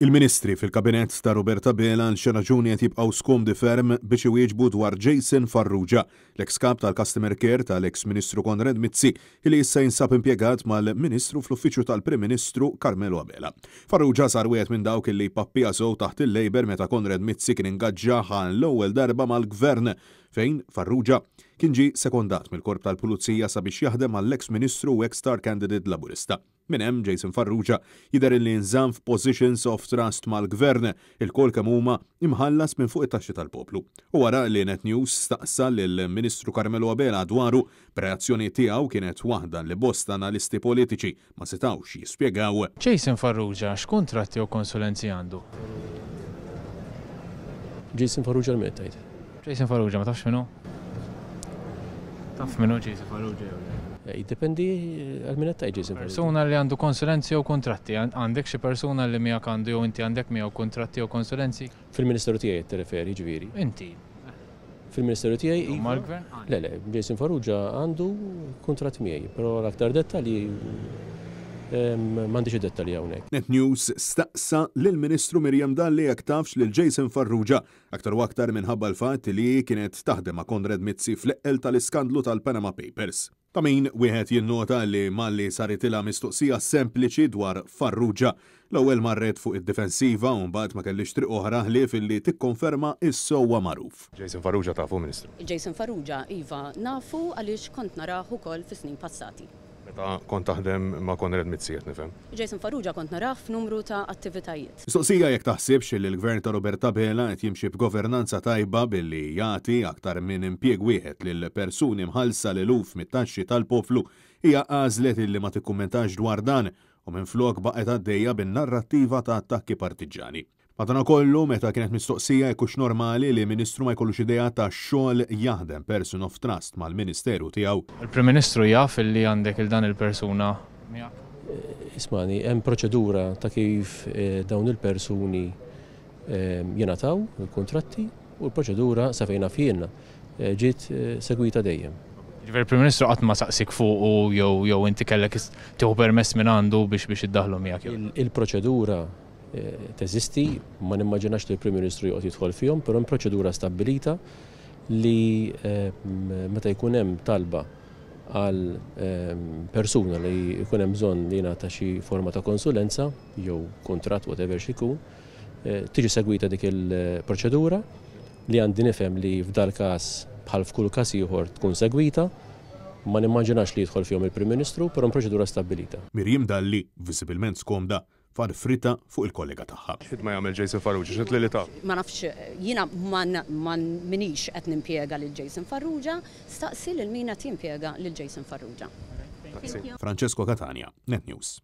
Il-ministri fil-kabinet ta' Roberta Bela l raġuni qed jibqgħu skum di ferm biex iwieġbu dwar Jason Farrugia, l-ex-kap tal-Customer Care tal-ex-ministru Konrad Mizzi, li issa jinsab impjegat mal-ministru fl-uffiċċju tal-Prim Ministru Carmelo Abela. Farrugia sar wieħed minn dawk li pappija sow taħt il-Lejber meta Konrad Mizzi kien ingaġġa l-ewwel darba mal-Gvern fejn Farrugia kien ġi sekondat mill-korp tal-Pulizija sabiex jaħdem għall ex ministru u ex-star candidate laburista. Minn hemm Jason Farrugia jidher li nżamm f'positions of trust mal-gvern il-kol kemm huma imħallas minn fuq it-taxxi tal-poplu. U wara li Net News staqsa lil ministru Carmelo Abela dwaru b'reazzjoni tiegħu kienet waħda li bosta analisti politiċi ma setawx jispjegaw. Jason Farrugia x'kuntratti u konsulenzi għandu? Jason Farrugia l-mettajt. Jason Farrugia, ma tafx minu? Taf minu Jason Farrugia. Eh, dipendi eh, għal minetta Jason Farrugia. li għandu konsulenzi u kontratti, għandek xie persuna li mi għandu u inti għandek miak kontratti u konsulenzi? Fil-Ministeru tijaj t-referi ġviri. Inti. Fil-Ministeru tiegħi. Le, le, Jason Farrugia għandu kontrat miegħi, pero l-aktar li mandiċ id-dettali għawnek. Net News staqsa l-Ministru Mirjam Dalli jak tafx l-Jason Farrugia, aktar u aktar minħabba l-fat li kienet taħdem ma' Konrad Mizzi fl-eqqel tal-iskandlu tal-Panama Papers. Ta' min wieħed jinnota li malli saritila mistoqsija sempliċi dwar Farrugia. L-ewwel marret fuq id-difensiva u mbagħad ma kellix triq oħra li filli tikkonferma is-sewwa magħruf. Jason Farrugia tafu Ministru. Jason Farrugia iva nafu għaliex kont narah ukoll fis-snin passati. Meta kont taħdem ma' Konrad Mizziet nifhem. Jason Farrugia kont naraf numru ta' attivitajiet. Soqsija jekk taħsibx li l-gvern ta' Roberta Bela qed jimxi b'governanza tajba billi jagħti aktar minn impjieg wieħed lil persuni mħallsa l uf mit-taxxi tal-poplu hija għażlet illi ma tikkummentax dwar dan u minn flok baqgħet għaddejja bin-narrattiva ta' attakki partiġani. Madana kollu, meta kienet mistoqsija jekux normali li ministru ma jkollux ideja ta' xogħol jaħdem person of trust mal-ministeru tiegħu. Il-Prim Ministru jaf li għandek il-dan il-persuna. Ismani, hemm proċedura ta' kif eh, dawn il-persuni ehm, jenataw il-kontratti u l-proċedura sa fejna fjena eh, ġiet eh, segwita dejjem. Ġiver Prim Ministru qatt ma saqsik fuq u jew jew inti kellek tieħu permess minn għandu biex biex iddaħlu miegħek. Il-proċedura teżisti, ma nimmaġinax li l-Prim Ministru joqgħod jidħol fihom, però hemm proċedura stabbilita li eh, meta jkun hemm talba għal ehm, persuna li jkun hemm bżonn li jingħata xi forma ta' konsulenza jew kontratt whatever xi jkun, eh, tiġi segwita dik il-proċedura li għandi nifhem li f'dal każ bħal f'kull każ ieħor tkun segwita ma nimmaġinax li jidħol fihom il-Prim Ministru, però proċedura stabbilita. Mirjim dalli, visibilment skomda, farfrita fuq il-kollega tagħha. Xit ma jagħmel Jason Farrugia, xit li ta' Ma nafx, jiena man minix qed nimpjega lil Jason Farrugia, staqsi lil mina timpjega lil Jason Farrugia. Francesco Catania, Net News.